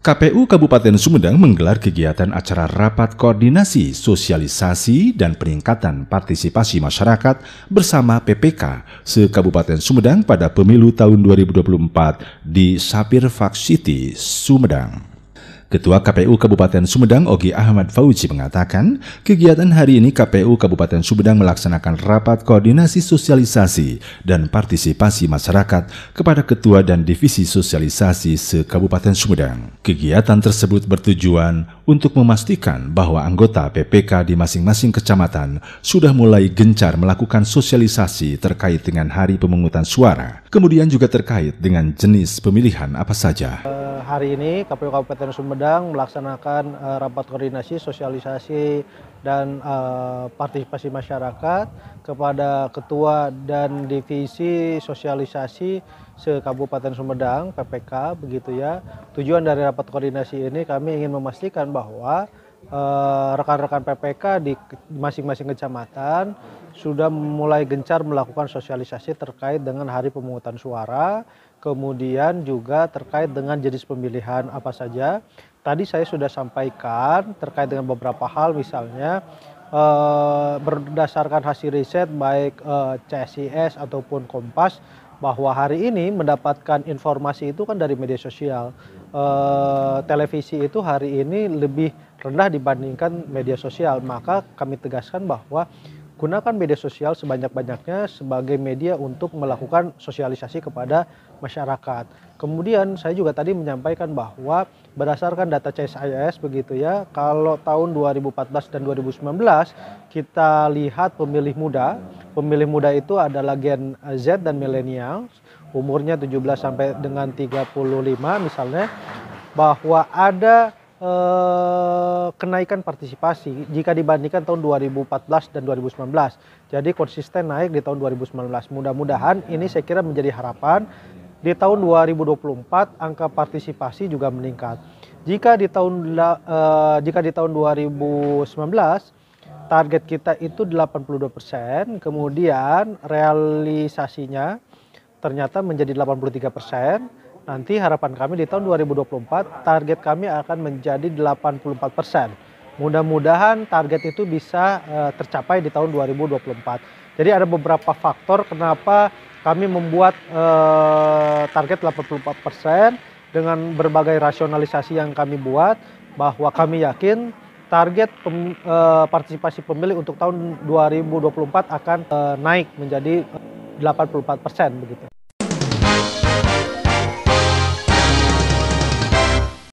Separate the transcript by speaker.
Speaker 1: KPU Kabupaten Sumedang menggelar kegiatan acara rapat koordinasi sosialisasi dan peningkatan partisipasi masyarakat bersama PPK se-Kabupaten Sumedang pada pemilu tahun 2024 di Sapir City, Sumedang. Ketua KPU Kabupaten Sumedang Ogi Ahmad Fauzi mengatakan, kegiatan hari ini KPU Kabupaten Sumedang melaksanakan rapat koordinasi sosialisasi dan partisipasi masyarakat kepada Ketua dan Divisi Sosialisasi se-Kabupaten Sumedang. Kegiatan tersebut bertujuan untuk memastikan bahwa anggota PPK di masing-masing kecamatan sudah mulai gencar melakukan sosialisasi terkait dengan hari pemungutan suara, kemudian juga terkait dengan jenis pemilihan apa saja
Speaker 2: hari ini KPU Kabupaten Sumedang melaksanakan uh, rapat koordinasi sosialisasi dan uh, partisipasi masyarakat kepada ketua dan divisi sosialisasi se Kabupaten Sumedang PPK begitu ya. Tujuan dari rapat koordinasi ini kami ingin memastikan bahwa Eh, rekan-rekan PPK di masing-masing kecamatan sudah mulai gencar melakukan sosialisasi terkait dengan hari pemungutan suara, kemudian juga terkait dengan jenis pemilihan apa saja. Tadi saya sudah sampaikan terkait dengan beberapa hal misalnya eh, berdasarkan hasil riset baik eh, CSIS ataupun Kompas bahwa hari ini mendapatkan informasi itu kan dari media sosial. E, televisi itu hari ini lebih rendah dibandingkan media sosial. Maka kami tegaskan bahwa gunakan media sosial sebanyak-banyaknya sebagai media untuk melakukan sosialisasi kepada masyarakat. Kemudian saya juga tadi menyampaikan bahwa berdasarkan data CSIS begitu ya, kalau tahun 2014 dan 2019 kita lihat pemilih muda pemilih muda itu adalah Gen Z dan milenial, umurnya 17 sampai dengan 35 misalnya, bahwa ada eh, kenaikan partisipasi jika dibandingkan tahun 2014 dan 2019. Jadi konsisten naik di tahun 2019. Mudah-mudahan ini saya kira menjadi harapan di tahun 2024 angka partisipasi juga meningkat. Jika di tahun eh, jika di tahun 2019 target kita itu 82%, kemudian realisasinya ternyata menjadi 83%. Nanti harapan kami di tahun 2024 target kami akan menjadi 84%. Mudah-mudahan target itu bisa uh, tercapai di tahun 2024. Jadi ada beberapa faktor kenapa kami membuat uh, target 84% dengan berbagai rasionalisasi yang kami buat bahwa kami yakin target pem, e, partisipasi pemilih untuk tahun 2024 akan e, naik menjadi 84 eh, persen begitu.